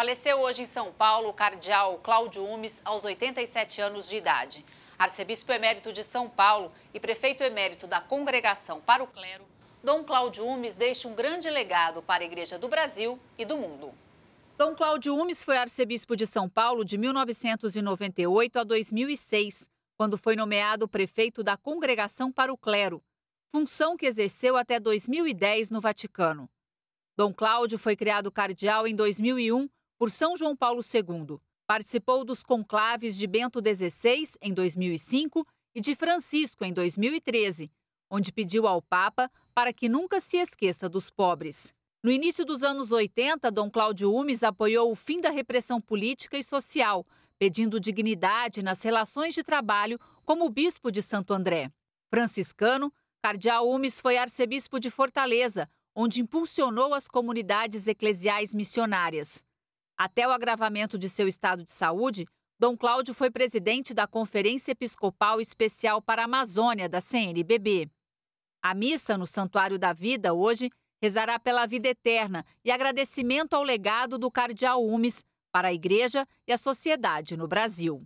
Faleceu hoje em São Paulo o cardeal Cláudio Umes, aos 87 anos de idade. Arcebispo emérito de São Paulo e prefeito emérito da Congregação para o Clero, Dom Cláudio Umes deixa um grande legado para a Igreja do Brasil e do mundo. Dom Cláudio Umes foi arcebispo de São Paulo de 1998 a 2006, quando foi nomeado prefeito da Congregação para o Clero, função que exerceu até 2010 no Vaticano. Dom Cláudio foi criado cardeal em 2001 por São João Paulo II. Participou dos conclaves de Bento XVI em 2005 e de Francisco em 2013, onde pediu ao Papa para que nunca se esqueça dos pobres. No início dos anos 80, Dom Cláudio Umes apoiou o fim da repressão política e social, pedindo dignidade nas relações de trabalho como bispo de Santo André. Franciscano, Cardeal Umes foi arcebispo de Fortaleza, onde impulsionou as comunidades eclesiais missionárias. Até o agravamento de seu estado de saúde, Dom Cláudio foi presidente da Conferência Episcopal Especial para a Amazônia, da CNBB. A missa no Santuário da Vida, hoje, rezará pela vida eterna e agradecimento ao legado do Cardeal Umes para a Igreja e a sociedade no Brasil.